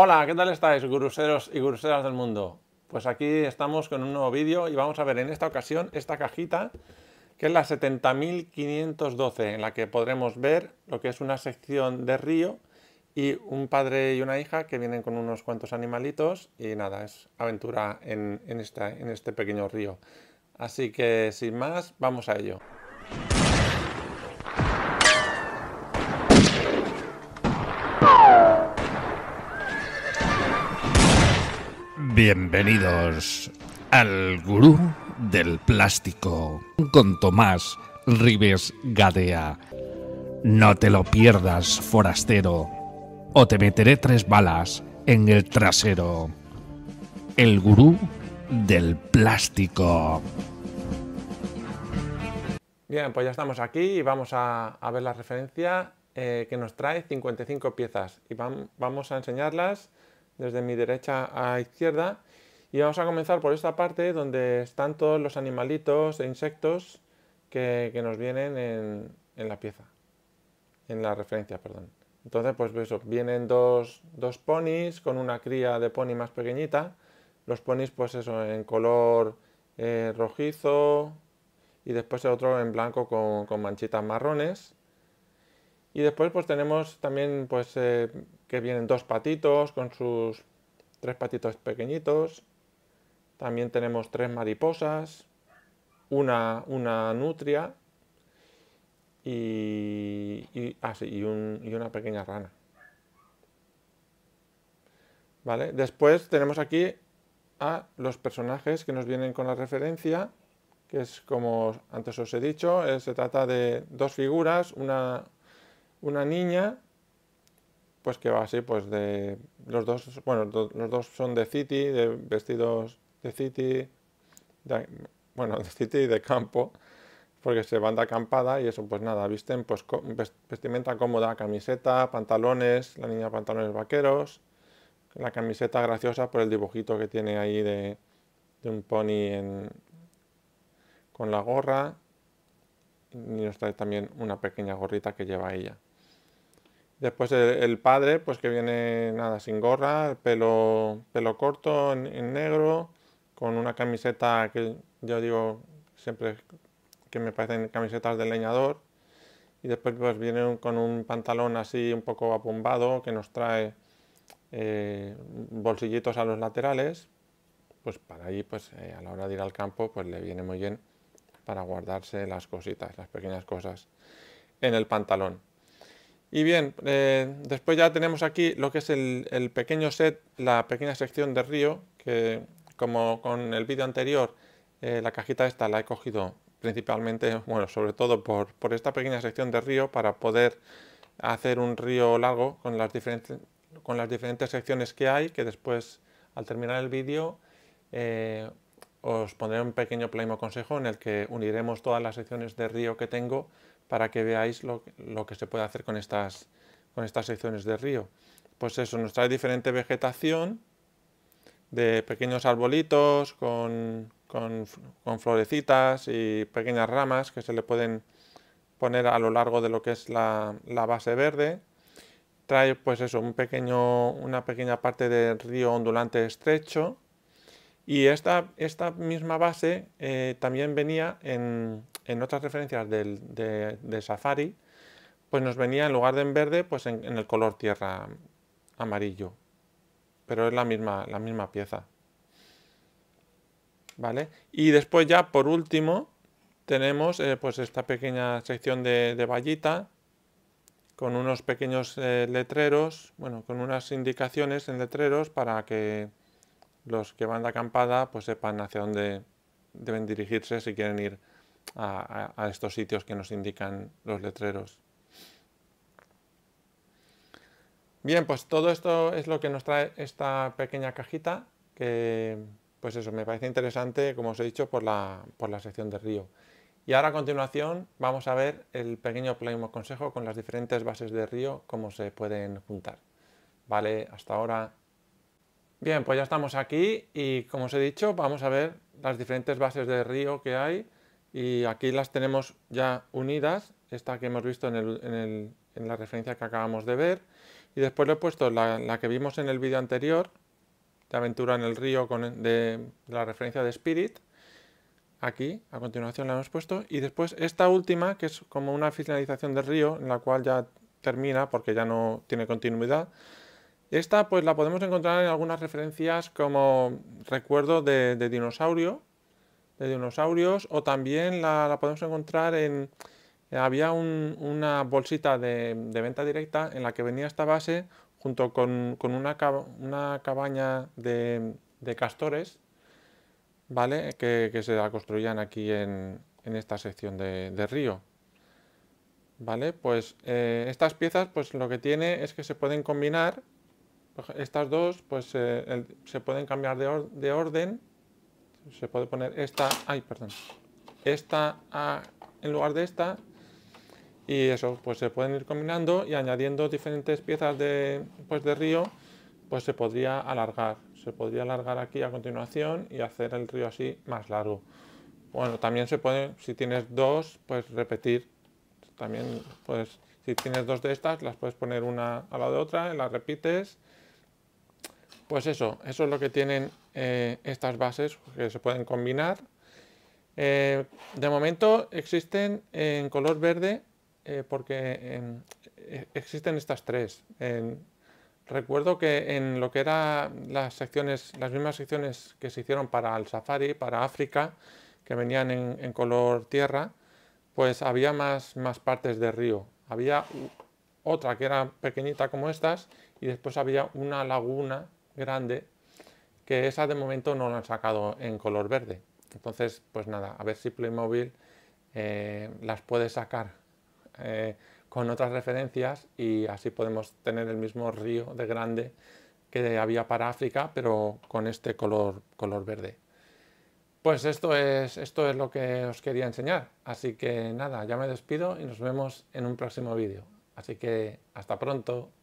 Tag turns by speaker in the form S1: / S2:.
S1: Hola, ¿qué tal estáis, guruseros y guruseras del mundo? Pues aquí estamos con un nuevo vídeo y vamos a ver en esta ocasión esta cajita que es la 70.512 en la que podremos ver lo que es una sección de río y un padre y una hija que vienen con unos cuantos animalitos y nada, es aventura en, en este pequeño río. Así que sin más, vamos a ello. Bienvenidos al gurú del plástico con Tomás Ribes Gadea. No te lo pierdas, forastero, o te meteré tres balas en el trasero. El gurú del plástico. Bien, pues ya estamos aquí y vamos a, ver la referencia eh, que nos trae 55 piezas y vamos a enseñarlas desde mi derecha a izquierda. Y vamos a comenzar por esta parte donde están todos los animalitos e insectos que, nos vienen en, la pieza, en la referencia, perdón. Entonces, pues eso, vienen dos, ponis con una cría de pony más pequeñita. Los ponis, pues eso, en color eh, rojizo y después el otro en blanco con, con manchitas marrones. Y después pues tenemos también pues eh, que vienen dos patitos con sus tres patitos pequeñitos. También tenemos tres mariposas, una, una nutria y, ah, y, una pequeña rana. ¿Vale? Después tenemos aquí a los personajes que nos vienen con la referencia, que es como antes os he dicho, eh, se trata de dos figuras, una, una niña, pues que va así, pues de los dos, bueno, los dos son de City, de vestidos de City, bueno, de City y de campo, porque se van de acampada y eso, pues nada, visten pues vestimenta cómoda, camiseta, pantalones, la niña pantalones vaqueros, la camiseta graciosa por el dibujito que tiene ahí de, un pony en, con la gorra, y nos trae también una pequeña gorrita que lleva ella. Después el, padre, pues que viene nada, sin gorra, pelo, pelo corto, en, negro, con una camiseta que yo digo siempre que me parecen camisetas de leñador. Y después pues viene con un pantalón así un poco apumbado que nos trae eh, bolsillitos a los laterales. Pues para ahí, pues eh, a la hora de ir al campo, pues le viene muy bien para guardarse las cositas, las pequeñas cosas en el pantalón. Y bien, eh, después ya tenemos aquí lo que es el, pequeño set, la pequeña sección de río, que como con el vídeo anterior, eh, la cajita esta la he cogido principalmente, bueno, sobre todo por, por, esta pequeña sección de río para poder hacer un río largo con las diferentes, con las diferentes secciones que hay, que después al terminar el vídeo... Eh, os pondré un pequeño Playmo consejo en el que uniremos todas las secciones de río que tengo para que veáis lo, que se puede hacer con estas, con estas secciones de río. Pues eso, nos trae diferente vegetación de pequeños arbolitos con, florecitas y pequeñas ramas que se le pueden poner a lo largo de lo que es la, base verde. Trae pues eso, un pequeño, una pequeña parte de río ondulante estrecho y esta, misma base eh, también venía en, otras referencias de, Safari, pues nos venía en lugar de en verde, pues en, el color tierra amarillo. Pero es la misma, la misma pieza. ¿Vale? Y después ya por último tenemos eh, pues esta pequeña sección de, vallita con unos pequeños eh, letreros, bueno, con unas indicaciones en letreros para que los que van de acampada pues sepan hacia dónde deben dirigirse si quieren ir a, estos sitios que nos indican los letreros. Bien, pues todo esto es lo que nos trae esta pequeña cajita que, pues eso, me parece interesante, como os he dicho, por la, sección de río. Y ahora a continuación vamos a ver el pequeño Playmo consejo con las diferentes bases de río, cómo se pueden juntar. Vale, hasta ahora. Bien, pues ya estamos aquí y como os he dicho, vamos a ver las diferentes bases de río que hay y aquí las tenemos ya unidas, esta que hemos visto en, la referencia que acabamos de ver y después le he puesto la, que vimos en el vídeo anterior de aventura en el río con, de, la referencia de Spirit aquí, a continuación la hemos puesto y después esta última que es como una finalización del río en la cual ya termina porque ya no tiene continuidad esta pues la podemos encontrar en algunas referencias como recuerdo de, dinosaurio, de dinosaurios, o también la, podemos encontrar en... Había una bolsita de, venta directa en la que venía esta base junto con, una, cabaña de, castores, ¿vale? Que, se la construían aquí en, esta sección de, río. ¿Vale? Pues eh, estas piezas, pues lo que tiene es que se pueden combinar estas dos pues eh, se pueden cambiar de, orden. Se puede poner esta, ay, perdón, esta en lugar de esta. Y eso, pues se pueden ir combinando y añadiendo diferentes piezas pues, de, río, pues se podría alargar. Se podría alargar aquí a continuación y hacer el río así más largo. Bueno, también se puede, si tienes dos, pues repetir. También, pues, si tienes dos de estas, las puedes poner una a la de otra, las repites pues eso, eso es lo que tienen eh, estas bases que se pueden combinar. Eh, de momento existen en color verde eh, porque existen estas tres. recuerdo que en lo que eran las secciones, las mismas secciones que se hicieron para el Safari, para África, que venían en, color tierra, pues había más, más partes de río. Había otra que era pequeñita como estas y después había una laguna grande que esa de momento no la han sacado en color verde. Entonces, pues nada, a ver si Playmobil eh, las puede sacar eh, con otras referencias y así podemos tener el mismo río de grande que había para África, pero con este color, color verde. Pues esto es, esto es lo que os quería enseñar. Así que nada, ya me despido y nos vemos en un próximo vídeo. Así que hasta pronto.